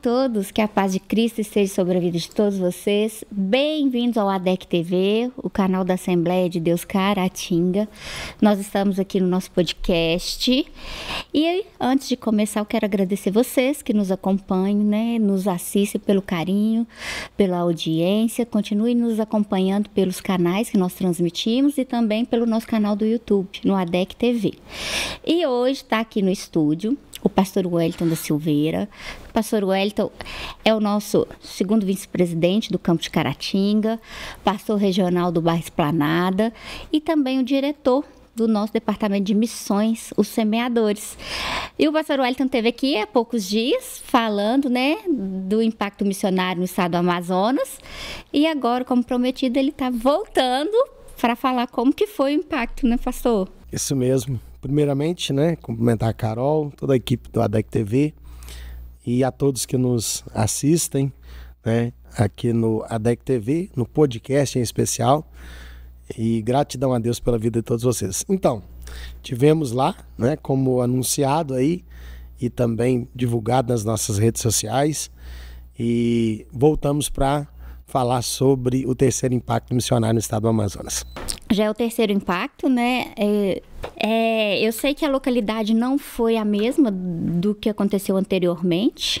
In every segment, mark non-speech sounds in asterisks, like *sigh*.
todos, que a paz de Cristo esteja sobre a vida de todos vocês. Bem-vindos ao ADEC TV, o canal da Assembleia de Deus Caratinga. Nós estamos aqui no nosso podcast. E antes de começar, eu quero agradecer vocês que nos acompanham, né, nos assistem pelo carinho, pela audiência. Continuem nos acompanhando pelos canais que nós transmitimos e também pelo nosso canal do YouTube, no ADEC TV. E hoje está aqui no estúdio o pastor Wellington da Silveira, pastor Wellington é o nosso segundo vice-presidente do campo de Caratinga, pastor regional do bairro Esplanada e também o diretor do nosso departamento de missões, os semeadores. E o pastor Wellington teve aqui há poucos dias falando, né, do impacto missionário no estado do Amazonas. E agora, como prometido, ele está voltando para falar como que foi o impacto, né, pastor? Isso mesmo. Primeiramente, né, cumprimentar a Carol, toda a equipe do ADEC TV e a todos que nos assistem, né, aqui no ADEC TV, no podcast em especial. E gratidão a Deus pela vida de todos vocês. Então, tivemos lá, né, como anunciado aí e também divulgado nas nossas redes sociais, e voltamos para falar sobre o terceiro impacto missionário no estado do Amazonas. Já é o terceiro impacto, né? É, é, eu sei que a localidade não foi a mesma do que aconteceu anteriormente.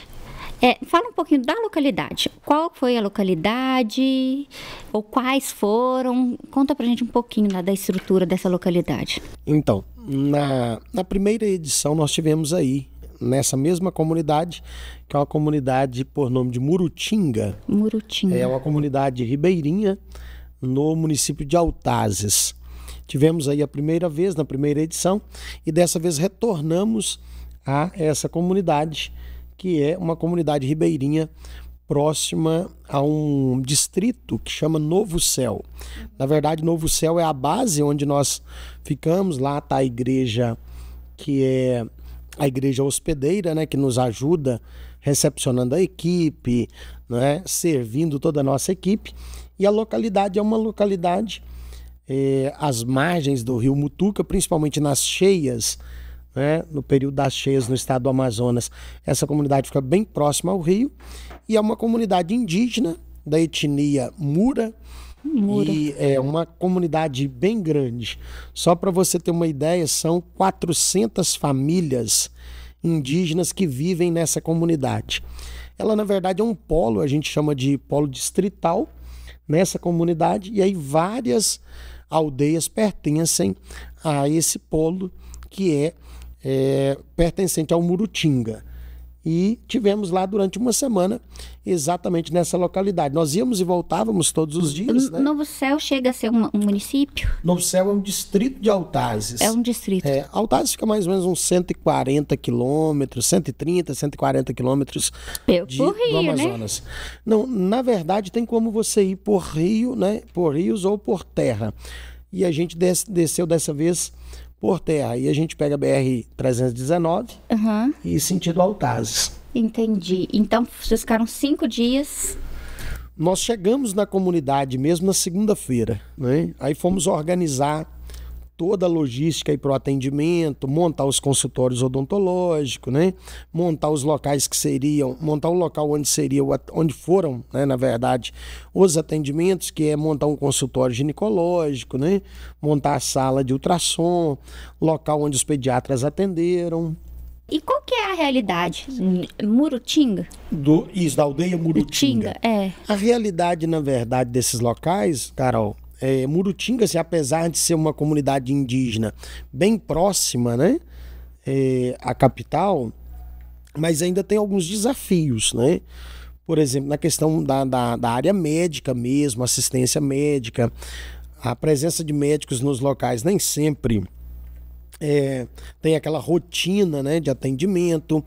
É, fala um pouquinho da localidade. Qual foi a localidade? Ou quais foram? Conta pra gente um pouquinho né, da estrutura dessa localidade. Então, na, na primeira edição nós tivemos aí nessa mesma comunidade, que é uma comunidade por nome de Murutinga. Murutinga. É uma comunidade ribeirinha no município de Altazes. Tivemos aí a primeira vez, na primeira edição, e dessa vez retornamos a essa comunidade, que é uma comunidade ribeirinha próxima a um distrito que chama Novo Céu. Na verdade, Novo Céu é a base onde nós ficamos, lá está a igreja que é a igreja hospedeira, né, que nos ajuda recepcionando a equipe, né, servindo toda a nossa equipe. E a localidade é uma localidade eh, às margens do rio Mutuca, principalmente nas cheias, né, no período das cheias no estado do Amazonas. Essa comunidade fica bem próxima ao rio e é uma comunidade indígena da etnia Mura, Mura. E é uma comunidade bem grande. Só para você ter uma ideia, são 400 famílias indígenas que vivem nessa comunidade. Ela, na verdade, é um polo, a gente chama de polo distrital, nessa comunidade, e aí várias aldeias pertencem a esse polo que é, é pertencente ao Murutinga e tivemos lá durante uma semana, exatamente nessa localidade. Nós íamos e voltávamos todos os dias. Né? Novo Céu chega a ser um, um, município? Novo Céu é um distrito de Altazes. É um distrito. É, Altazes fica mais ou menos uns 140 quilômetros, 130, 140 quilômetros de, por Rio, do né? Amazonas. Né? Não, na verdade tem como você ir por rio, né? Por rios ou por terra. E a gente des desceu dessa vez por terra. E a gente pega a BR-319 uhum. e sentido Altazes. Entendi. Então, vocês ficaram cinco dias nós chegamos na comunidade mesmo na segunda-feira, né? Aí fomos organizar toda a logística para o atendimento, montar os consultórios odontológicos, né? montar os locais que seriam, montar o local onde seria, onde foram, né, na verdade, os atendimentos, que é montar um consultório ginecológico, né? montar a sala de ultrassom, local onde os pediatras atenderam. E qual que é a realidade? Murutinga? Do, isso, da aldeia Murutinga. Murutinga é. A realidade, na verdade, desses locais, Carol, é, Murutinga, assim, apesar de ser uma comunidade indígena bem próxima, né, é, à capital, mas ainda tem alguns desafios, né? Por exemplo, na questão da, da, da área médica mesmo, assistência médica, a presença de médicos nos locais nem sempre é, tem aquela rotina né, de atendimento.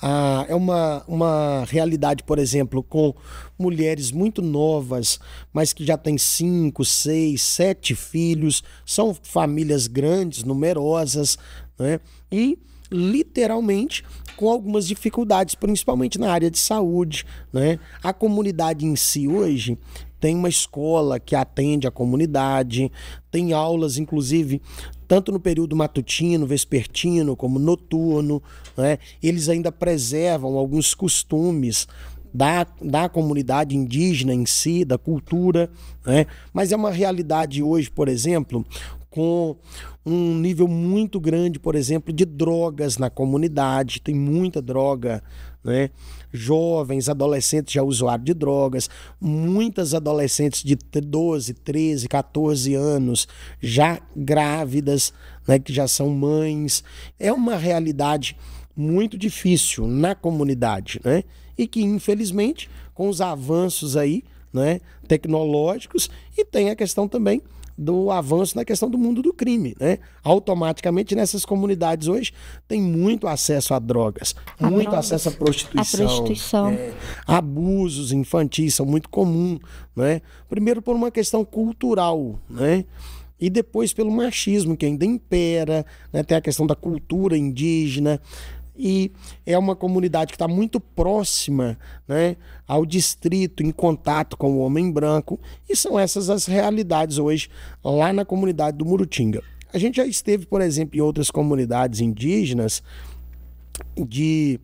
Ah, é uma, uma realidade, por exemplo, com mulheres muito novas, mas que já têm cinco, seis, sete filhos, são famílias grandes, numerosas, né? E literalmente com algumas dificuldades, principalmente na área de saúde, né? A comunidade em si hoje tem uma escola que atende a comunidade, tem aulas, inclusive, tanto no período matutino, vespertino, como noturno. Né? Eles ainda preservam alguns costumes da, da comunidade indígena em si, da cultura. Né? Mas é uma realidade hoje, por exemplo, com um nível muito grande, por exemplo, de drogas na comunidade, tem muita droga, né? jovens, adolescentes já usuários de drogas, muitas adolescentes de 12, 13, 14 anos já grávidas, né, que já são mães. É uma realidade muito difícil na comunidade, né? E que infelizmente com os avanços aí, né, tecnológicos e tem a questão também do avanço na questão do mundo do crime, né? Automaticamente nessas comunidades hoje tem muito acesso a drogas, a muito drogas, acesso à prostituição, a prostituição. É, abusos infantis são muito comum, né? Primeiro por uma questão cultural, né? E depois pelo machismo que ainda impera, né? tem a questão da cultura indígena, e é uma comunidade que está muito próxima né, ao distrito, em contato com o homem branco, e são essas as realidades hoje lá na comunidade do Murutinga. A gente já esteve, por exemplo, em outras comunidades indígenas de,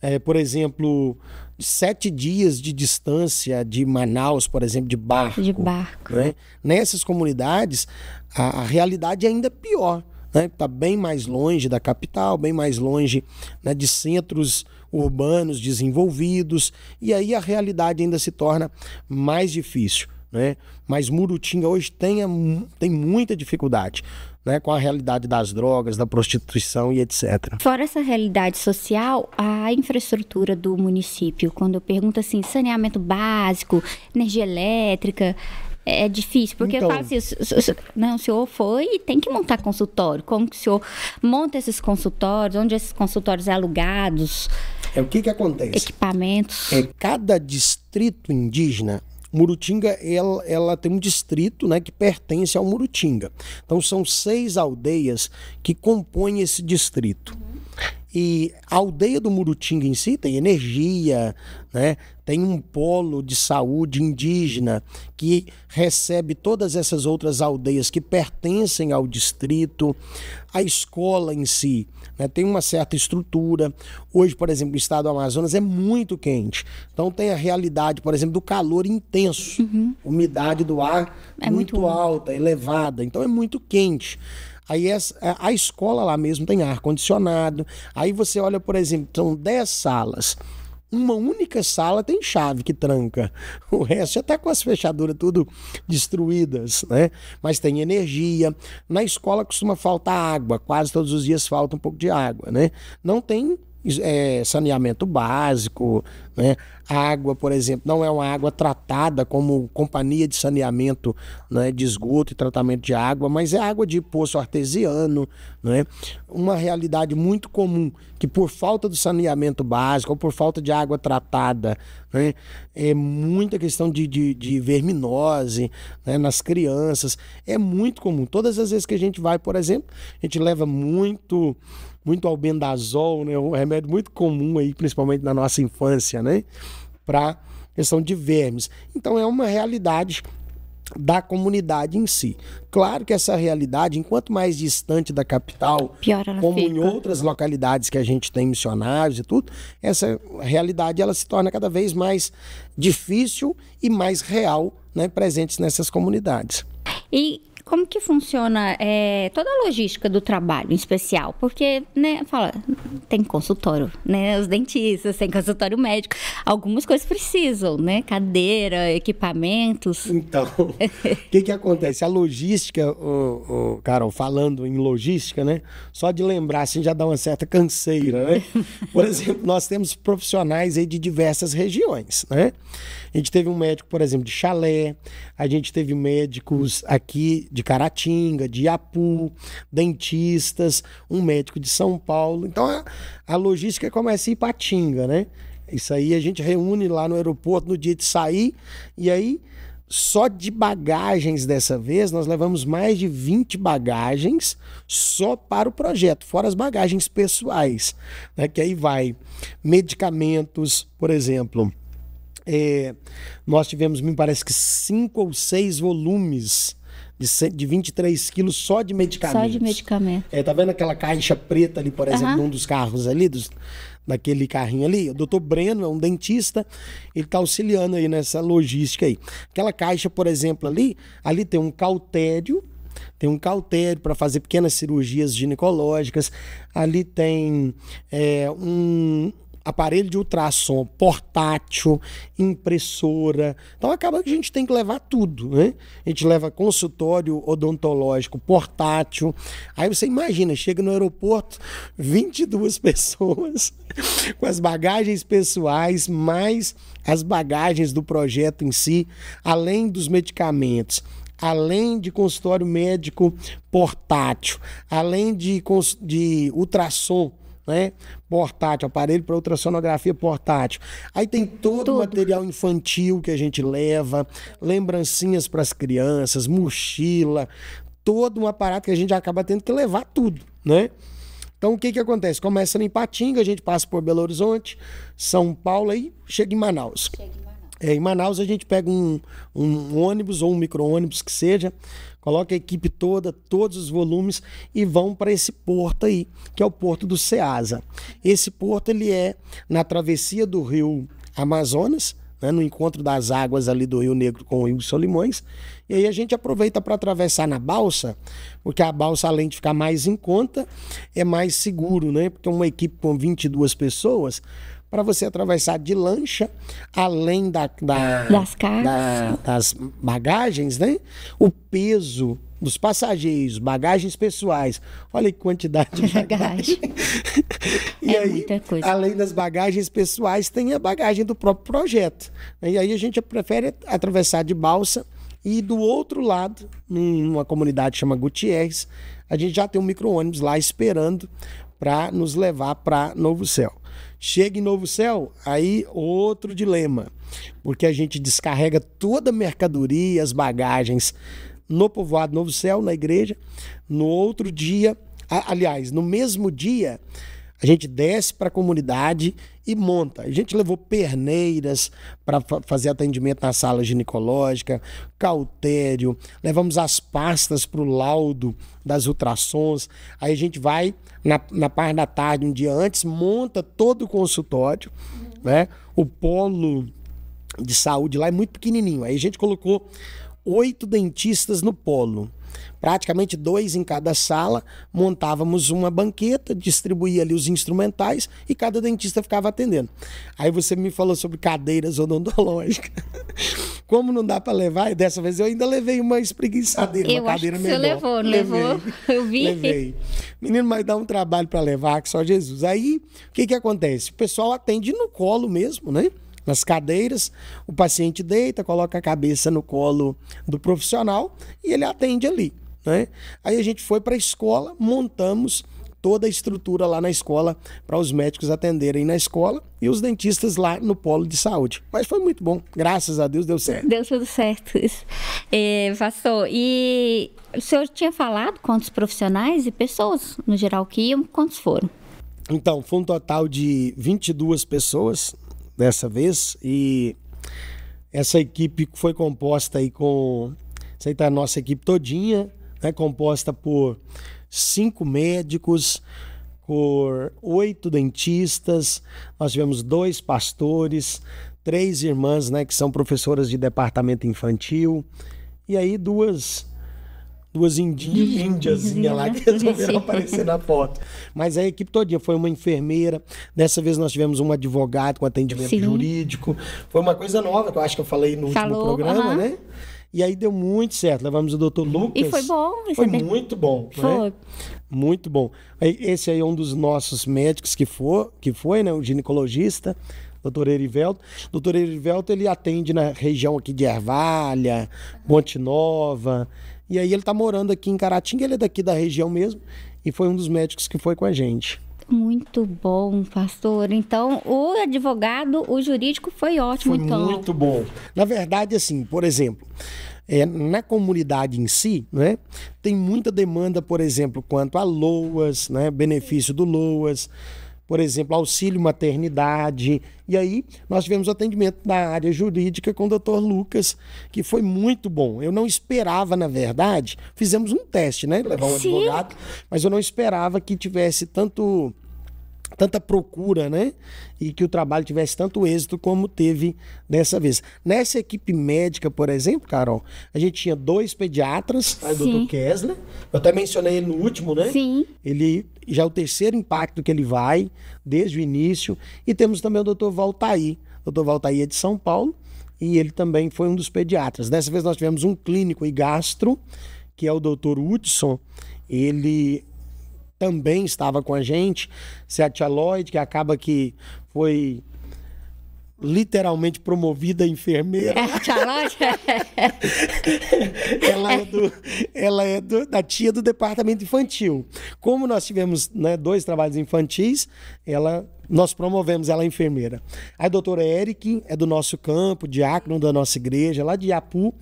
é, por exemplo, sete dias de distância de Manaus, por exemplo, de barco. De barco. Né? Nessas comunidades, a, a realidade é ainda pior né, está bem mais longe da capital, bem mais longe né, de centros urbanos desenvolvidos, e aí a realidade ainda se torna mais difícil. Né? Mas Murutinga hoje tem, é tem muita dificuldade. Né, com a realidade das drogas, da prostituição e etc. Fora essa realidade social, a infraestrutura do município, quando eu pergunto assim, saneamento básico, energia elétrica, é, é difícil, porque é então... eu falo assim, não, o senhor foi e tem que montar consultório. Como que o senhor monta esses consultórios? Onde esses consultórios é alugados? É o que que acontece? Equipamentos. É cada distrito indígena Murutinga ela, ela, tem um distrito né, que pertence ao Murutinga. Então são seis aldeias que compõem esse distrito. Uhum. E a aldeia do Murutinga em si tem energia, né, tem um polo de saúde indígena que recebe todas essas outras aldeias que pertencem ao distrito, a escola em si né, tem uma certa estrutura. Hoje, por exemplo, o estado do Amazonas é muito quente, então tem a realidade, por exemplo, do calor intenso, uhum. umidade do ar é muito, muito alta, elevada, então é muito quente. Aí a escola lá mesmo tem ar-condicionado. Aí você olha, por exemplo, são 10 salas uma única sala tem chave que tranca. *laughs* O resto já está com as fechaduras tudo destruídas, né? Mas tem energia. Na escola costuma faltar água, quase todos os dias falta um pouco de água, né? Não tem é, saneamento básico, né? água, por exemplo, não é uma água tratada como companhia de saneamento né, de esgoto e tratamento de água, mas é água de poço artesiano. Né? Uma realidade muito comum que, por falta do saneamento básico ou por falta de água tratada, né, é muita questão de, de, de verminose né, nas crianças. É muito comum. Todas as vezes que a gente vai, por exemplo, a gente leva muito muito albendazol, né? É um remédio muito comum aí, principalmente na nossa infância, né? Para questão de vermes. Então é uma realidade da comunidade em si. Claro que essa realidade, enquanto mais distante da capital, como fica. em outras localidades que a gente tem missionários e tudo, essa realidade ela se torna cada vez mais difícil e mais real, né, presentes nessas comunidades. E como que funciona é, toda a logística do trabalho em especial? Porque, né, fala, tem consultório, né? Os dentistas, tem consultório médico. Algumas coisas precisam, né? Cadeira, equipamentos. Então, *laughs* o que, que acontece? A logística, o, o, Carol, falando em logística, né? Só de lembrar, assim, já dá uma certa canseira, né? *laughs* Por exemplo, nós temos profissionais aí de diversas regiões, né? A gente teve um médico, por exemplo, de Chalé, a gente teve médicos aqui de Caratinga, de Iapu, dentistas, um médico de São Paulo. Então a, a logística começa em Patinga, né? Isso aí a gente reúne lá no aeroporto no dia de sair e aí só de bagagens dessa vez, nós levamos mais de 20 bagagens só para o projeto, fora as bagagens pessoais, né? que aí vai medicamentos, por exemplo. É, nós tivemos, me parece que, cinco ou seis volumes de, de 23 quilos só de medicamentos. Só de medicamento. É, tá vendo aquela caixa preta ali, por exemplo, uhum. num dos carros ali, dos, daquele carrinho ali? O doutor Breno é um dentista, ele tá auxiliando aí nessa logística aí. Aquela caixa, por exemplo, ali, ali tem um cautério, tem um cautério para fazer pequenas cirurgias ginecológicas, ali tem é, um aparelho de ultrassom portátil, impressora. Então acaba que a gente tem que levar tudo, né? A gente leva consultório odontológico portátil. Aí você imagina, chega no aeroporto, 22 *laughs* *laughs* pessoas com as bagagens pessoais mais as bagagens do projeto em si, além dos medicamentos além de consultório médico portátil, além de, de ultrassom né? Portátil, aparelho para ultrassonografia portátil. Aí tem todo Tudo. o material infantil que a gente leva, lembrancinhas para as crianças, mochila, todo um aparato que a gente acaba tendo que levar tudo, né? Então o que que acontece? Começa em Patinga, a gente passa por Belo Horizonte, São Paulo e chega em Manaus. Chega em Manaus. É, em Manaus a gente pega um, um ônibus ou um micro-ônibus que seja, coloca a equipe toda, todos os volumes e vão para esse porto aí, que é o porto do Ceasa. Esse porto ele é na travessia do rio Amazonas, né, no encontro das águas ali do Rio Negro com o Rio Solimões. E aí a gente aproveita para atravessar na balsa, porque a balsa, além de ficar mais em conta, é mais seguro, né? Porque uma equipe com 22 pessoas para você atravessar de lancha, além da, da ah. das, da, das bagagens, né? O peso dos passageiros, bagagens pessoais. Olha que quantidade de *laughs* bagagem. É e é aí, muita coisa. além das bagagens pessoais, tem a bagagem do próprio projeto. E aí a gente prefere atravessar de balsa. E do outro lado, numa comunidade chama Gutierrez, a gente já tem um micro-ônibus lá esperando para nos levar para Novo Céu. Chega em Novo Céu, aí outro dilema, porque a gente descarrega toda a mercadoria, as bagagens no povoado Novo Céu, na igreja. No outro dia, aliás, no mesmo dia, a gente desce para a comunidade e monta. A gente levou perneiras para fazer atendimento na sala ginecológica, cautério, levamos as pastas para o laudo das ultrassons. Aí a gente vai na, na parte da tarde, um dia antes, monta todo o consultório, uhum. né? O polo de saúde lá é muito pequenininho. Aí a gente colocou oito dentistas no polo praticamente dois em cada sala, montávamos uma banqueta, distribuía ali os instrumentais e cada dentista ficava atendendo. Aí você me falou sobre cadeiras odontológicas. *laughs* Como não dá para levar, dessa vez eu ainda levei uma espreguiçadeira, eu uma cadeira acho que melhor. Você levou, levou? *laughs* Eu vi. Levei. Menino, mas dá um trabalho para levar, que só Jesus. Aí, o que que acontece? O pessoal atende no colo mesmo, né? nas cadeiras, o paciente deita, coloca a cabeça no colo do profissional e ele atende ali. Né? Aí a gente foi para a escola, montamos toda a estrutura lá na escola para os médicos atenderem na escola e os dentistas lá no polo de saúde. Mas foi muito bom, graças a Deus deu certo. Deu tudo certo. É, passou. E o senhor tinha falado quantos profissionais e pessoas no geral que iam, quantos foram? Então, foi um total de 22 pessoas dessa vez e essa equipe foi composta aí com essa tá a nossa equipe todinha, né, composta por cinco médicos, por oito dentistas, nós tivemos dois pastores, três irmãs, né, que são professoras de departamento infantil, e aí duas duas indi índiazinhas lá que resolveram né? *laughs* aparecer na foto. Mas é a equipe todinha foi uma enfermeira. Dessa vez nós tivemos um advogado com atendimento Sim. jurídico. Foi uma coisa nova, que eu acho que eu falei no Falou, último programa, uh -huh. né? E aí deu muito certo. Levamos o doutor Lucas. E foi bom. Foi é muito bem... bom. Foi. Né? Muito bom. Né? Esse aí é um dos nossos médicos que, foi, que foi, né? O ginecologista doutor Erivelto. Doutor Erivelto, ele atende na região aqui de Ervalha, Ponte Nova, e aí ele tá morando aqui em Caratinga, ele é daqui da região mesmo, e foi um dos médicos que foi com a gente. Muito bom, pastor. Então, o advogado, o jurídico foi ótimo, foi então. Muito bom. Na verdade, assim, por exemplo, é, na comunidade em si, né, tem muita demanda, por exemplo, quanto a LOAS, né, benefício do LOAS por exemplo, auxílio maternidade. E aí nós tivemos atendimento na área jurídica com o doutor Lucas, que foi muito bom. Eu não esperava, na verdade, fizemos um teste, né? Levar um Sim. advogado, mas eu não esperava que tivesse tanto tanta procura, né? E que o trabalho tivesse tanto êxito como teve dessa vez. Nessa equipe médica, por exemplo, Carol, a gente tinha dois pediatras, ah, é o do Kessler, eu até mencionei ele no último, né? Sim. Ele já é o terceiro impacto que ele vai, desde o início. E temos também o doutor Valtaí. O doutor Valtaí é de São Paulo e ele também foi um dos pediatras. Dessa vez nós tivemos um clínico e gastro, que é o doutor Hudson. Ele também estava com a gente. Se é a tia Lloyd, que acaba que foi literalmente promovida enfermeira. É, *laughs* ela é, do, ela é do, da tia do departamento infantil. Como nós tivemos né, dois trabalhos infantis, ela nós promovemos ela enfermeira. A doutora Eric é do nosso campo, diácono da nossa igreja, lá de Iapu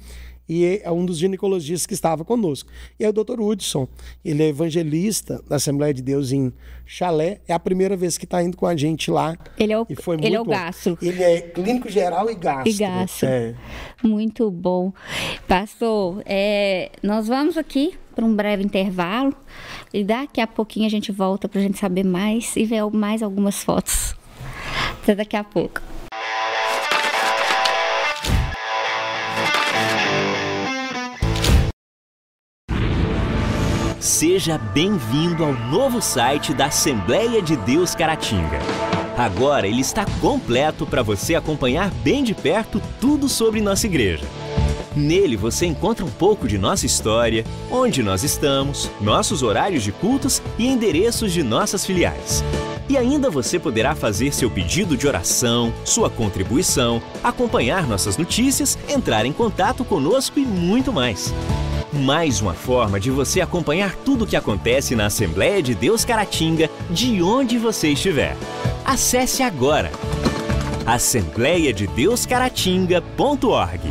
e é um dos ginecologistas que estava conosco. E é o Dr. Hudson, ele é evangelista da Assembleia de Deus em Chalé, é a primeira vez que está indo com a gente lá. Ele é o, e foi muito ele é o gastro. Bom. Ele é clínico geral e gastro. E gastro. É. Muito bom. Pastor, é, nós vamos aqui para um breve intervalo e daqui a pouquinho a gente volta para a gente saber mais e ver mais algumas fotos. Até daqui a pouco. Seja bem-vindo ao novo site da Assembleia de Deus Caratinga. Agora ele está completo para você acompanhar bem de perto tudo sobre nossa igreja. Nele você encontra um pouco de nossa história, onde nós estamos, nossos horários de cultos e endereços de nossas filiais. E ainda você poderá fazer seu pedido de oração, sua contribuição, acompanhar nossas notícias, entrar em contato conosco e muito mais mais uma forma de você acompanhar tudo o que acontece na Assembleia de Deus Caratinga, de onde você estiver. Acesse agora assembleiadedeuscaratinga.org.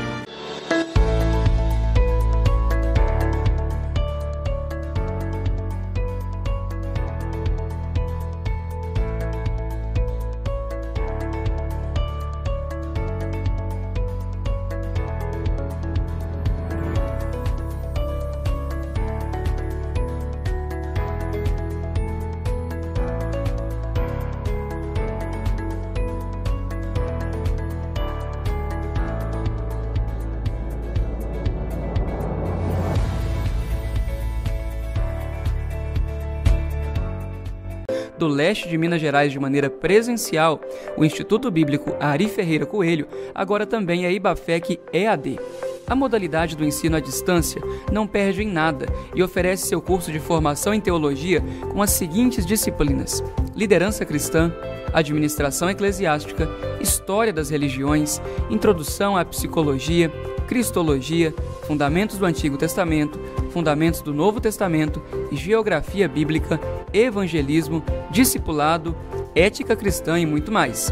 Oeste de Minas Gerais de maneira presencial, o Instituto Bíblico Ari Ferreira Coelho agora também é IBAFEC EAD. A modalidade do ensino à distância não perde em nada e oferece seu curso de formação em teologia com as seguintes disciplinas: liderança cristã, administração eclesiástica, história das religiões, introdução à psicologia, cristologia, fundamentos do Antigo Testamento, Fundamentos do Novo Testamento, Geografia Bíblica, Evangelismo, Discipulado, Ética Cristã e muito mais.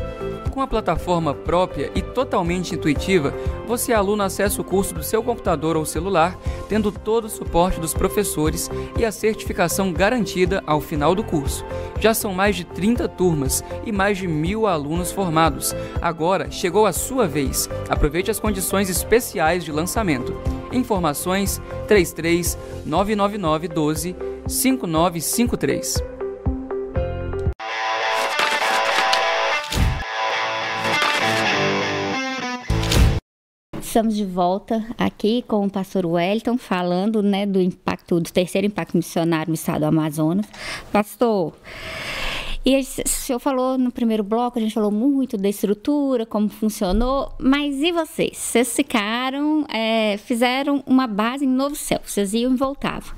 Com a plataforma própria e totalmente intuitiva, você é aluno acessa o curso do seu computador ou celular, tendo todo o suporte dos professores e a certificação garantida ao final do curso. Já são mais de 30 turmas e mais de mil alunos formados. Agora chegou a sua vez. Aproveite as condições especiais de lançamento. Informações 33 999 12 5953. Estamos de volta aqui com o pastor Wellington falando né, do impacto, do terceiro impacto missionário no estado do Amazonas. Pastor, e o senhor falou no primeiro bloco, a gente falou muito da estrutura, como funcionou, mas e vocês? Vocês ficaram, é, fizeram uma base em Novo Céu, vocês iam e voltavam.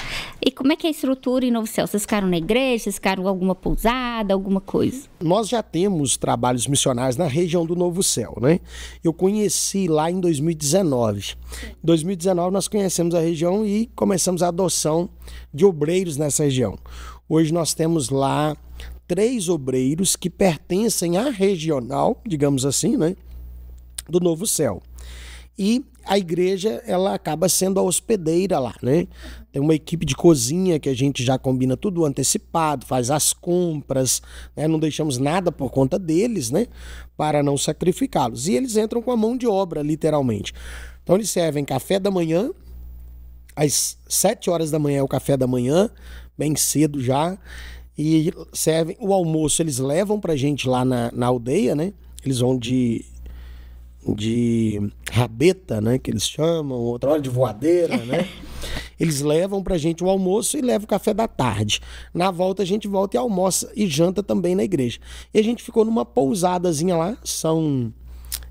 E como é que é a estrutura em Novo Céu? Vocês ficaram na igreja, vocês ficaram em alguma pousada, alguma coisa? Nós já temos trabalhos missionários na região do Novo Céu, né? Eu conheci lá em 2019. Em 2019 nós conhecemos a região e começamos a adoção de obreiros nessa região. Hoje nós temos lá três obreiros que pertencem à regional, digamos assim, né, do Novo Céu. E a igreja ela acaba sendo a hospedeira lá, né? Tem uma equipe de cozinha que a gente já combina tudo antecipado, faz as compras, né? não deixamos nada por conta deles, né? Para não sacrificá-los. E eles entram com a mão de obra, literalmente. Então eles servem café da manhã, às sete horas da manhã é o café da manhã, bem cedo já e servem o almoço. Eles levam pra gente lá na, na aldeia, né? Eles vão de, de rabeta, né, que eles chamam, outra hora de voadeira, né? *laughs* Eles levam pra gente o almoço e levam o café da tarde. Na volta a gente volta e almoça e janta também na igreja. E a gente ficou numa pousadazinha lá, são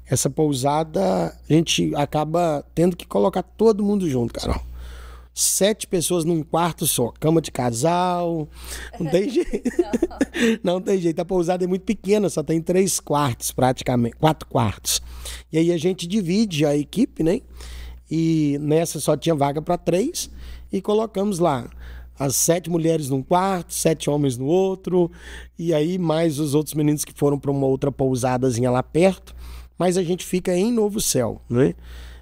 essa pousada, a gente acaba tendo que colocar todo mundo junto, Carol sete pessoas num quarto só. Cama de casal. Não tem *laughs* jeito. não. não tem jeito. A pousada é muito pequena, só tem três quartos praticamente. Quatro quartos. E aí a gente divide a equipe, né? E nessa só tinha vaga para três. E colocamos lá as sete mulheres num quarto, sete homens no outro, e aí mais os outros meninos que foram para uma outra pousadazinha lá perto, mas a gente fica em Novo Céu, né?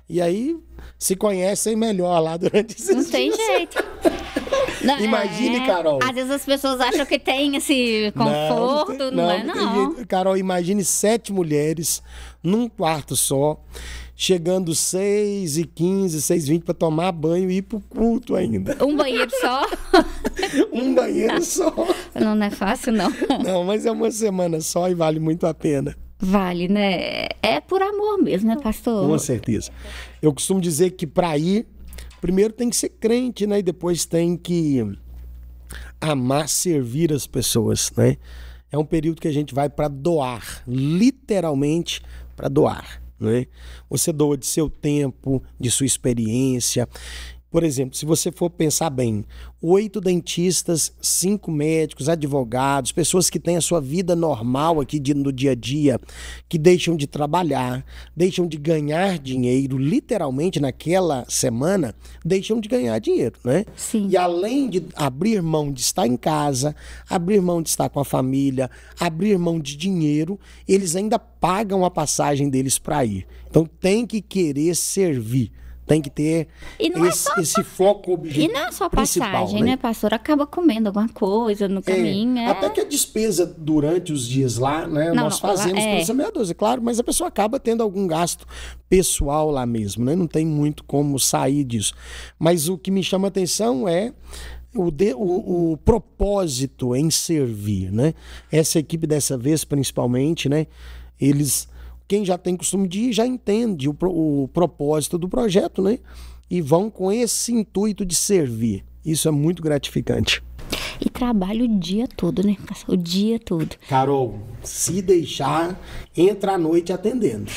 E aí se conhecem melhor lá durante esses Não dias. tem jeito. *laughs* Não, é, Imagine, é... Carol. Às vezes as pessoas acham que tem esse conforto, não, não, não, é? Não. Carol, imagine sete mulheres num quarto só, chegando seis e quinze, seis e vinte para tomar banho e ir pro culto ainda. Um banheiro só? *laughs* um banheiro tá. só. Não é fácil, não. Não, mas é uma semana só e vale muito a pena vale, né? É por amor mesmo, né, pastor? Com certeza. Eu costumo dizer que para ir, primeiro tem que ser crente, né? E depois tem que amar servir as pessoas, né? É um período que a gente vai para doar, literalmente para doar, né? Você doa de seu tempo, de sua experiência. Por exemplo, se você for pensar bem, oito dentistas, cinco médicos, advogados, pessoas que têm a sua vida normal aqui de, no dia a dia, que deixam de trabalhar, deixam de ganhar dinheiro, literalmente naquela semana, deixam de ganhar dinheiro, né? Sim. E além de abrir mão de estar em casa, abrir mão de estar com a família, abrir mão de dinheiro, eles ainda pagam a passagem deles para ir. Então tem que querer servir tem que ter esse, é esse, foco objetivo. E não é só passagem, né? né, pastor? Acaba comendo alguma coisa no é, caminho. É. É... Até que a despesa durante os dias lá, né? Não, nós não, fazemos lá, é. pela meia dúzia, claro, mas a pessoa acaba tendo algum gasto pessoal lá mesmo, né? Não tem muito como sair disso. Mas o que me chama a atenção é o, de, o, o, propósito em servir, né? Essa equipe dessa vez, principalmente, né? Eles quem já tem costume de ir já entende o, o propósito do projeto, né? E vão com esse intuito de servir. Isso é muito gratificante e trabalho o dia todo, né? O dia todo. Carol, se deixar, entra à noite atendendo.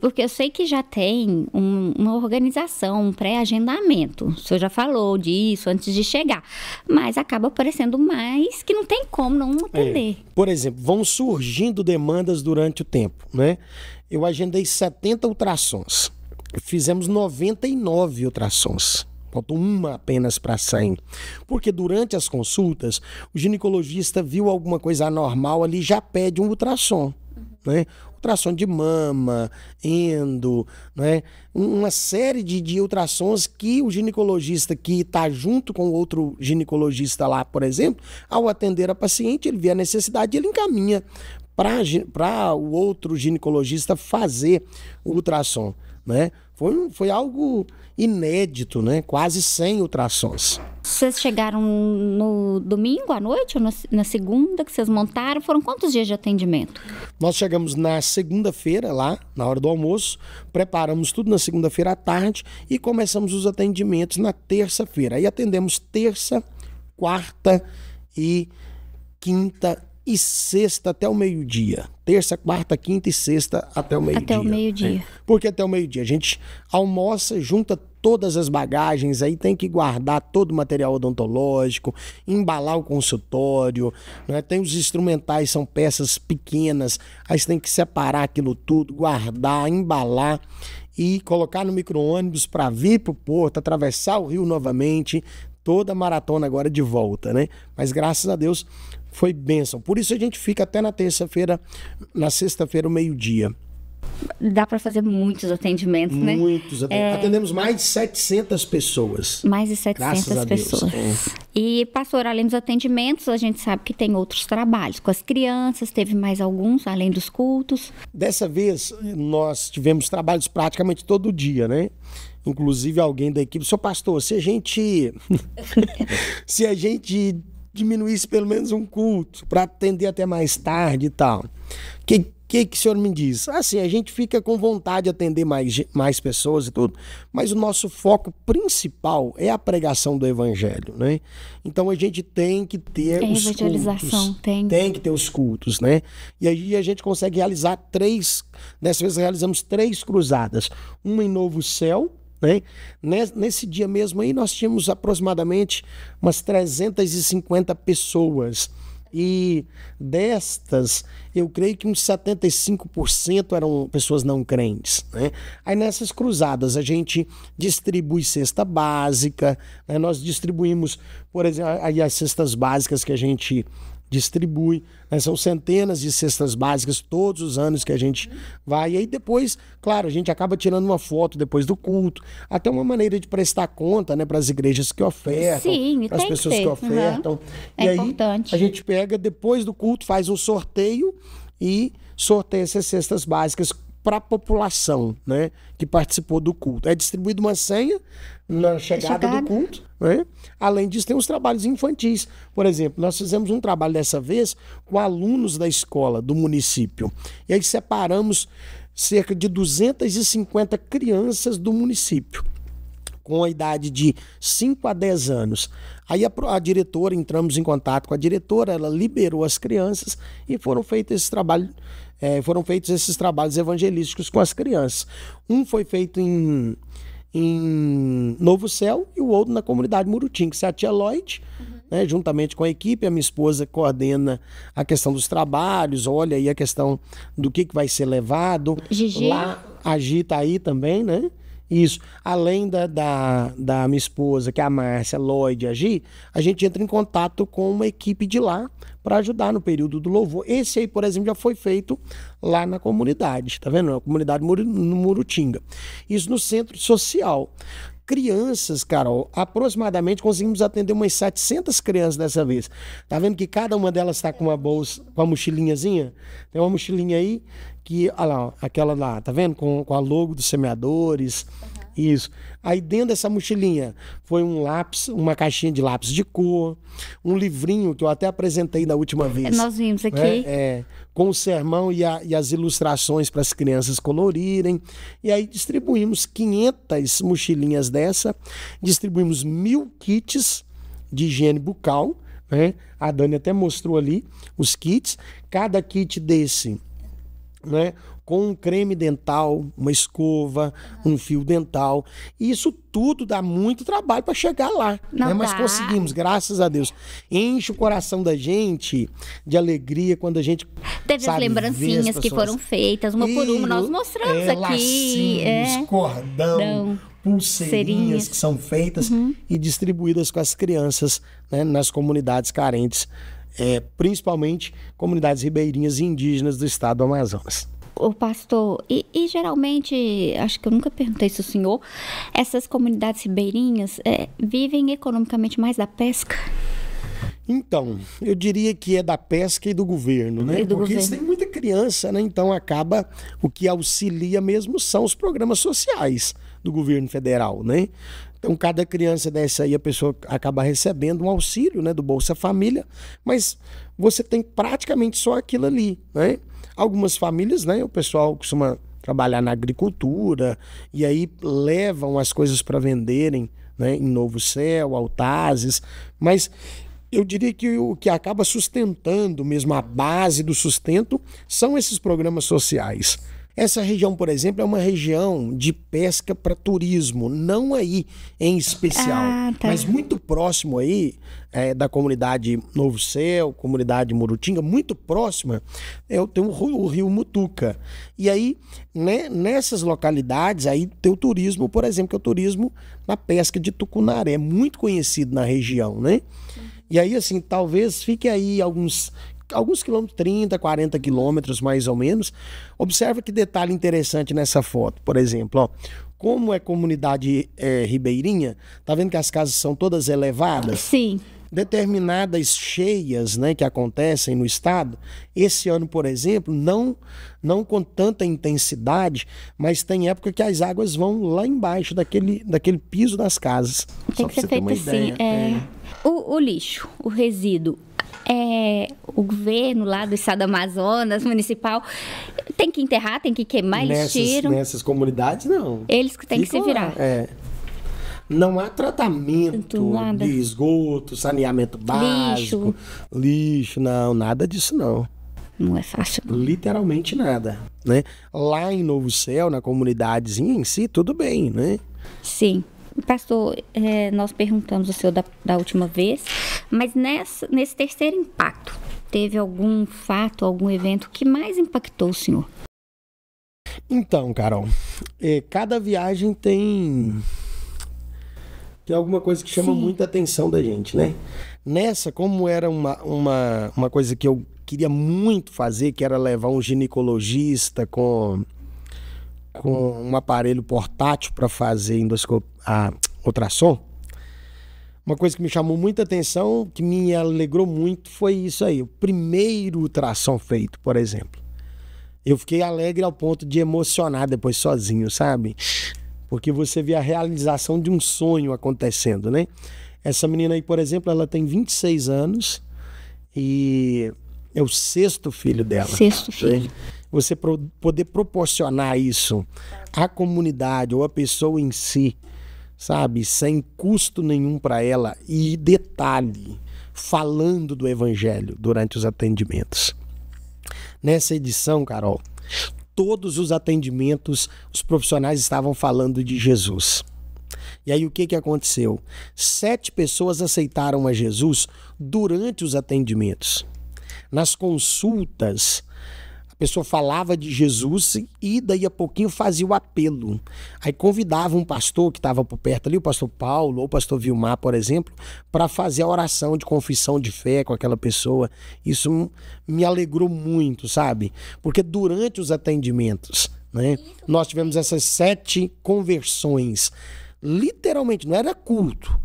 Porque eu sei que já tem um, uma organização, um pré-agendamento. O senhor já falou disso antes de chegar. Mas acaba aparecendo mais que não tem como não é. atender. É. Por exemplo, vão surgindo demandas durante o tempo, né? Eu agendei 70 ultrassons. Fizemos 99 ultrassons. Faltou uma apenas para 100. Porque durante as consultas, o ginecologista viu alguma coisa anormal ali, já pede um ultrassom. Né? Ultrassom de mama, endo, né? uma série de, de ultrassons que o ginecologista que está junto com outro ginecologista lá, por exemplo, ao atender a paciente, ele vê a necessidade e ele encaminha para o outro ginecologista fazer o ultrassom. Né? Foi, foi algo inédito, né? Quase sem ultrassons. Vocês chegaram no domingo à noite ou na segunda que vocês montaram? Foram quantos dias de atendimento? Nós chegamos na segunda-feira lá, na hora do almoço, preparamos tudo na segunda-feira à tarde e começamos os atendimentos na terça-feira. Aí atendemos terça, quarta e quinta e sexta até o meio-dia. Terça, quarta, quinta e sexta até o meio-dia. Até o meio-dia. É. Porque até o meio-dia a gente almoça, junta todas as bagagens, aí tem que guardar todo o material odontológico, embalar o consultório, né? tem os instrumentais, são peças pequenas, aí você tem que separar aquilo tudo, guardar, embalar e colocar no micro-ônibus para vir para o porto, atravessar o rio novamente, toda a maratona agora de volta, né? Mas graças a Deus foi bênção. Por isso a gente fica até na terça-feira, na sexta-feira, meio-dia. Dá para fazer muitos atendimentos, né? Muitos atendimentos. É... Atendemos mais de 700 pessoas. Mais de 700 pessoas. É. E, pastor, além dos atendimentos, a gente sabe que tem outros trabalhos. Com as crianças, teve mais alguns, além dos cultos. Dessa vez, nós tivemos trabalhos praticamente todo dia, né? Inclusive alguém da equipe, seu pastor, se a gente. *laughs* se a gente diminuísse pelo menos um culto, para atender até mais tarde e tal. Que, que que o senhor me diz? Assim, a gente fica com vontade de atender mais, mais pessoas e tudo, mas o nosso foco principal é a pregação do evangelho, né? Então a gente tem que ter tem os evangelização, cultos. Tem. tem que ter os cultos, né? E aí a gente consegue realizar três, dessa vez realizamos três cruzadas. Uma em Novo Céu, né? Nesse dia mesmo aí nós tínhamos aproximadamente umas 350 pessoas. E destas, eu creio que uns 75% eram pessoas não crentes. Né? Aí nessas cruzadas a gente distribui cesta básica, né? nós distribuímos, por exemplo, aí as cestas básicas que a gente distribui. Né? São centenas de cestas básicas todos os anos que a gente vai. E aí depois, claro, a gente acaba tirando uma foto depois do culto, até uma maneira de prestar conta né, para as igrejas que ofertam, para as pessoas que, que ofertam. Uhum. É e importante. aí a gente pega, depois do culto, faz um sorteio e sorteia essas cestas básicas para a população né, que participou do culto. É distribuída uma senha na chegada, chegada. do culto. Né? Além disso, tem os trabalhos infantis. Por exemplo, nós fizemos um trabalho dessa vez com alunos da escola do município. E aí separamos cerca de 250 crianças do município com a idade de 5 a 10 anos. Aí a, a, diretora, entramos em contato com a diretora, ela liberou as crianças e foram feitos esse É, foram feitos esses trabalhos evangelísticos com as crianças. Um foi feito em, em Novo Céu e o outro na comunidade Murutim, que É a tia Lloyd, uhum. né, juntamente com a equipe, a minha esposa coordena a questão dos trabalhos, olha aí a questão do que, que vai ser levado. Gigi. Lá, a Gi tá aí também, né? Isso. Além da, da, da, minha esposa, que é a Márcia, Lloyd e a Gi, a gente entra em contato com uma equipe de lá para ajudar no período do louvor. Esse aí, por exemplo, já foi feito lá na comunidade, tá vendo? Na comunidade Mur no Murutinga. Isso no centro social crianças, Carol. Aproximadamente conseguimos atender umas 700 crianças dessa vez. Tá vendo que cada uma delas está com uma bolsa, com uma mochilinhazinha? Tem uma mochilinha aí que, olha lá, aquela lá, tá vendo? Com, com a logo dos semeadores. Isso. Aí dentro dessa mochilinha foi um lápis, uma caixinha de lápis de cor, um livrinho que eu até apresentei da última é vez. Nós vimos aqui. É, é, com o sermão e, a, e as ilustrações para as crianças colorirem. E aí distribuímos 500 mochilinhas dessa, distribuímos mil kits de higiene bucal. Né? A Dani até mostrou ali os kits. Cada kit desse né? com um creme dental, uma escova, um fio dental. E isso tudo dá muito trabalho para chegar lá. Né? Mas conseguimos, graças a Deus. Enche o coração da gente de alegria quando a gente. Teve sabe, as lembrancinhas as que foram feitas, uma e por uma, nós mostramos é, aqui. Lacinhos, é. cordão. Não. Pulseirinhas que são feitas uhum. e distribuídas com as crianças né, nas comunidades carentes, é, principalmente comunidades ribeirinhas e indígenas do estado do Amazonas o pastor, e, e, geralmente, acho que eu nunca perguntei isso ao senhor, essas comunidades ribeirinhas é, vivem economicamente mais da pesca? Então, eu diria que é da pesca e do governo, né? Do Porque governo. tem muita criança, né? Então acaba o que auxilia mesmo são os programas sociais do governo federal, né? Então, cada criança dessa aí, a pessoa acaba recebendo um auxílio né, do Bolsa Família, mas você tem praticamente só aquilo ali, né? Algumas famílias, né? O pessoal costuma trabalhar na agricultura e aí levam as coisas para venderem, né? Em Novo Céu, Altazes, mas eu diria que o que acaba sustentando mesmo a base do sustento são esses programas sociais. Essa região, por exemplo, é uma região de pesca para turismo, não aí em especial, ah, tá. mas muito próximo aí é, da comunidade Novo Céu, comunidade Murutinga, muito próxima, eu tenho o rio, o rio Mutuca. E aí, né, nessas localidades, aí tem o turismo, por exemplo, que é o turismo na pesca de tucunaré, é muito conhecido na região, né? E aí, assim, talvez fique aí alguns alguns quilômetros, 30, 40 quilômetros mais ou menos. Observa que detalhe interessante nessa foto, por exemplo, ó. Como é comunidade é, ribeirinha, tá vendo que as casas são todas elevadas? Sim determinadas cheias né, que acontecem no estado, esse ano, por exemplo, não, não com tanta intensidade, mas tem época que as águas vão lá embaixo daquele, daquele piso das casas. Tem Só que ser feito assim. É... é... O, o lixo, o resíduo, é, o governo lá do estado do Amazonas, municipal, tem que enterrar, tem que queimar, nessas, tiram. Nessas comunidades, não. Eles que têm que se virar. é. Não há tratamento nada. de esgoto, saneamento básico, lixo. lixo, não, nada disso não. Não é fácil. Não. Literalmente nada, né? Lá em Novo Céu, na comunidadezinha em si, tudo bem, né? Sim. Pastor, é, nós perguntamos o senhor da, da última vez mas nessa, nesse terceiro impacto, teve algum fato, algum evento que mais impactou o senhor? Então, Carol, é, cada viagem tem tem alguma coisa que chama Sim. muita atenção da gente, né? Nessa, como era uma, uma, uma coisa que eu queria muito fazer, que era levar um ginecologista com, com um aparelho portátil para fazer endoscopia, a ah, ultrassom, uma coisa que me chamou muita atenção, que me alegrou muito, foi isso aí. O primeiro tração feito, por exemplo. Eu fiquei alegre ao ponto de emocionar depois sozinho, sabe? Porque você vê a realização de um sonho acontecendo, né? Essa menina aí, por exemplo, ela tem 26 anos e é o sexto filho dela. Sexto filho. Você pro, poder proporcionar isso à comunidade ou à pessoa em si, sabe? Sem custo nenhum para ela. E detalhe, falando do evangelho durante os atendimentos. Nessa edição, Carol, todos os atendimentos, os profissionais estavam falando de Jesus. E aí o que, que aconteceu? Sete pessoas aceitaram a Jesus durante os atendimentos. Nas consultas, pessoa falava de Jesus e daí a pouquinho fazia o apelo. Aí convidava um pastor que estava por perto ali, o pastor Paulo ou o pastor Vilmar, por exemplo, para fazer a oração de confissão de fé com aquela pessoa. Isso me alegrou muito, sabe? Porque durante os atendimentos, né, nós tivemos essas sete conversões. Literalmente, não era culto.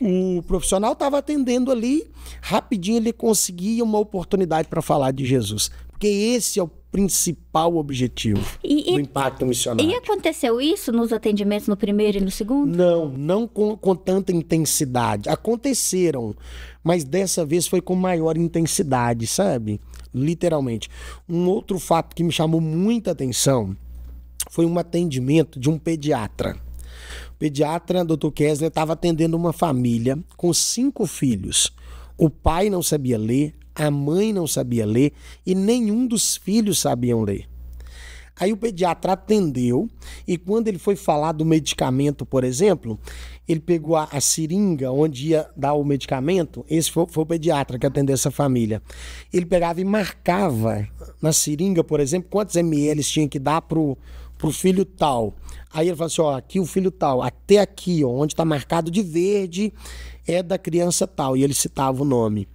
O, o, profissional estava atendendo ali, rapidinho ele conseguia uma oportunidade para falar de Jesus. Porque esse é o principal objetivo e, do impacto missionário. E aconteceu isso nos atendimentos no primeiro e no segundo? Não, não com, com tanta intensidade. Aconteceram, mas dessa vez foi com maior intensidade, sabe? Literalmente. Um outro fato que me chamou muita atenção foi um atendimento de um pediatra. O pediatra, Dr. Kessler, estava atendendo uma família com cinco filhos. O pai não sabia ler, a mãe não sabia ler e nenhum dos filhos sabiam ler. Aí o pediatra atendeu e quando ele foi falar do medicamento, por exemplo, ele pegou a, a seringa onde ia dar o medicamento, esse foi, foi, o pediatra que atendeu essa família. Ele pegava e marcava na seringa, por exemplo, quantos ml tinha que dar pro pro filho tal. Aí ele falou assim, ó, aqui o filho tal, até aqui, ó, onde está marcado de verde, é da criança tal, e ele citava o nome.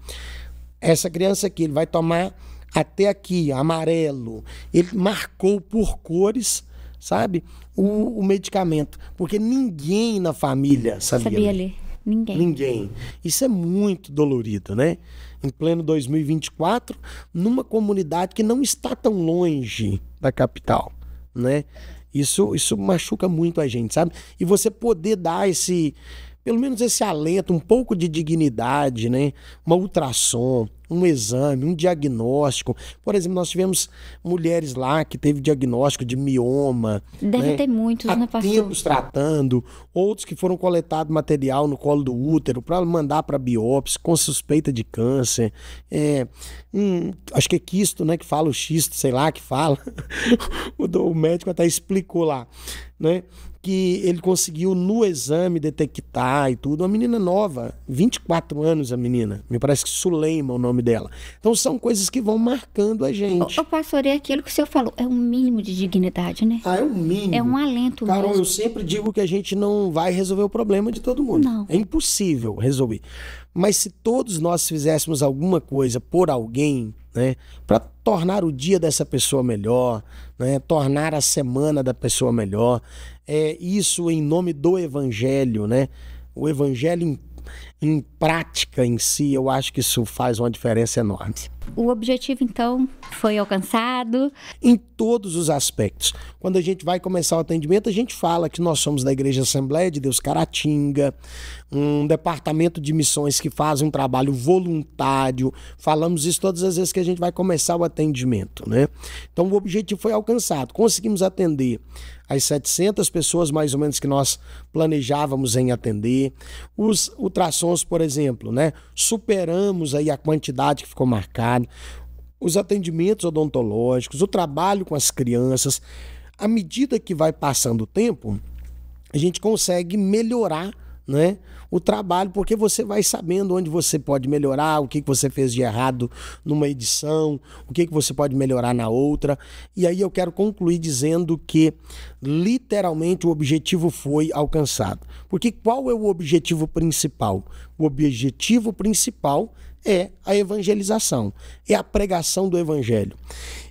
Essa criança aqui, ele vai tomar até aqui, amarelo. Ele marcou por cores, sabe? O, o medicamento. Porque ninguém na família sabia, sabia né? ali. Ninguém. Ninguém. Isso é muito dolorido, né? Em pleno 2024, numa comunidade que não está tão longe da capital, né? Isso, isso machuca muito a gente, sabe? E você poder dar esse, pelo menos esse alento, um pouco de dignidade, né? Uma ultrassom, um exame, um diagnóstico. Por exemplo, nós tivemos mulheres lá que teve diagnóstico de mioma. Deve né? ter muitos, né, pastor? Tempos tratando, outros que foram coletados material no colo do útero para mandar para biópsia com suspeita de câncer. É, hum, acho que é quisto, né, que fala o xisto, sei lá, que fala. *laughs* o, médico até explicou lá, né? que ele conseguiu no exame detectar e tudo. Uma menina nova, 24 anos a menina. Me parece que Suleima é o nome dela. Então são coisas que vão marcando a gente. Ô, pastor, é aquilo que o senhor falou. É um mínimo de dignidade, né? Ah, é um mínimo. É um alento Carol, mesmo. eu sempre digo que a gente não vai resolver o problema de todo mundo. Não. É impossível resolver. Mas se todos nós fizéssemos alguma coisa por alguém, né, para tornar o dia dessa pessoa melhor, né, tornar a semana da pessoa melhor, é, isso em nome do evangelho, né? O evangelho em, em prática em si, eu acho que isso faz uma diferença enorme. O objetivo, então, foi alcançado? Em todos os aspectos. Quando a gente vai começar o atendimento, a gente fala que nós somos da Igreja Assembleia de Deus Caratinga, um departamento de missões que faz um trabalho voluntário. Falamos isso todas as vezes que a gente vai começar o atendimento, né? Então, o objetivo foi alcançado. Conseguimos atender as 700 pessoas mais ou menos que nós planejávamos em atender. Os ultrassons, por exemplo, né? Superamos aí a quantidade que ficou marcada. Os atendimentos odontológicos, o trabalho com as crianças. À medida que vai passando o tempo, a gente consegue melhorar né? O trabalho, porque você vai sabendo onde você pode melhorar, o que, que você fez de errado numa edição, o que, que você pode melhorar na outra. E aí eu quero concluir dizendo que literalmente o objetivo foi alcançado. Porque qual é o objetivo principal? O objetivo principal é a evangelização, é a pregação do evangelho.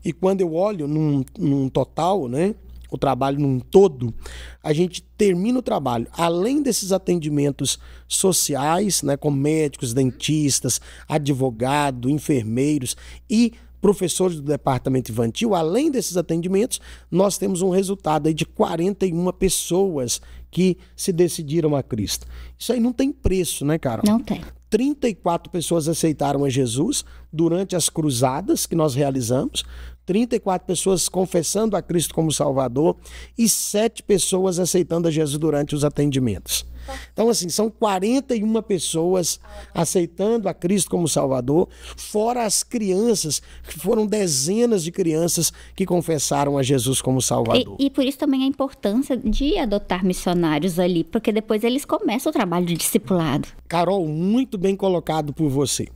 E quando eu olho num, num total, né? o trabalho num todo, a gente termina o trabalho, além desses atendimentos sociais, né, com médicos, dentistas, advogado, enfermeiros e professores do departamento infantil, além desses atendimentos, nós temos um resultado de 41 pessoas que se decidiram a Cristo. Isso aí não tem preço, né, cara? Não tem. 34 pessoas aceitaram a Jesus durante as cruzadas que nós realizamos. 34 pessoas confessando a Cristo como Salvador e 7 pessoas aceitando a Jesus durante os atendimentos. Então, assim, são 41 pessoas aceitando a Cristo como Salvador, fora as crianças, que foram dezenas de crianças que confessaram a Jesus como Salvador. E, e, por isso também a importância de adotar missionários ali, porque depois eles começam o trabalho de discipulado. Carol, muito bem colocado por você.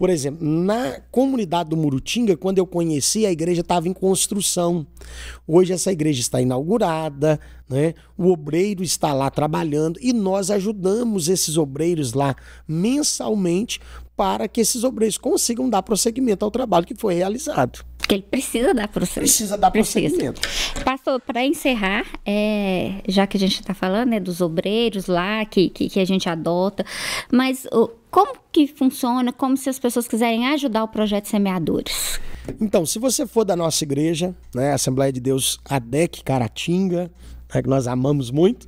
Por exemplo, na comunidade do Murutinga, quando eu conheci, a igreja estava em construção. Hoje essa igreja está inaugurada, né? o obreiro está lá trabalhando e nós ajudamos esses obreiros lá mensalmente para que esses obreiros consigam dar prosseguimento ao trabalho que foi realizado. Porque ele precisa dar processo Precisa dar processo Precisa. Pastor, para encerrar, é, já que a gente está falando né, dos obreiros lá, que, que, que a gente adota, mas o, como que funciona? Como se as pessoas quiserem ajudar o projeto Semeadores? Então, se você for da nossa igreja, né, Assembleia de Deus ADEC Caratinga, né, que nós amamos muito,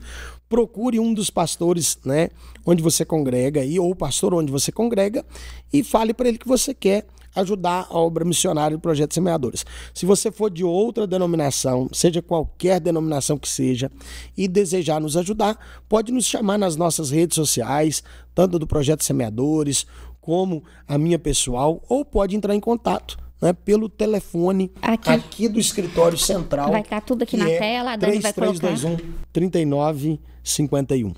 procure um dos pastores, né, onde você congrega aí ou o pastor onde você congrega e fale para ele que você quer ajudar a obra missionária do Projeto Semeadores. Se você for de outra denominação, seja qualquer denominação que seja, e desejar nos ajudar, pode nos chamar nas nossas redes sociais, tanto do Projeto Semeadores, como a minha pessoal, ou pode entrar em contato né, pelo telefone aqui. aqui. do escritório central. Vai estar tudo aqui na é tela, a Dani 3321 3951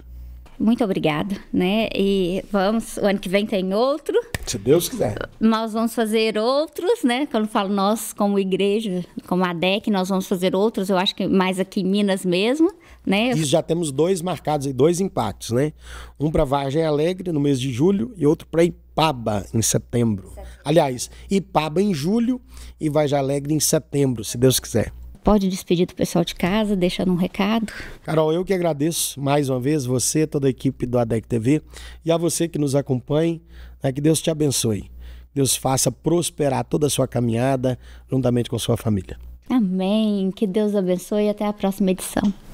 muito obrigada, né? E vamos, o ano que vem tem outro. Se Deus quiser. Nós vamos fazer outros, né? Quando falo nós, como igreja, como ADEC, nós vamos fazer outros, eu acho que mais aqui em Minas mesmo, né? E já temos dois marcados e dois impactos, né? Um para Vargem Alegre no mês de julho e outro para Ipaba em setembro. setembro. Aliás, Ipaba em julho e Vargem Alegre em setembro, se Deus quiser pode despedir do pessoal de casa, deixando um recado. Carol, eu que agradeço mais uma vez você, toda a equipe do ADEC TV e a você que nos acompanha. Né, que Deus te abençoe. Deus faça prosperar toda a sua caminhada juntamente com sua família. Amém. Que Deus abençoe e até a próxima edição.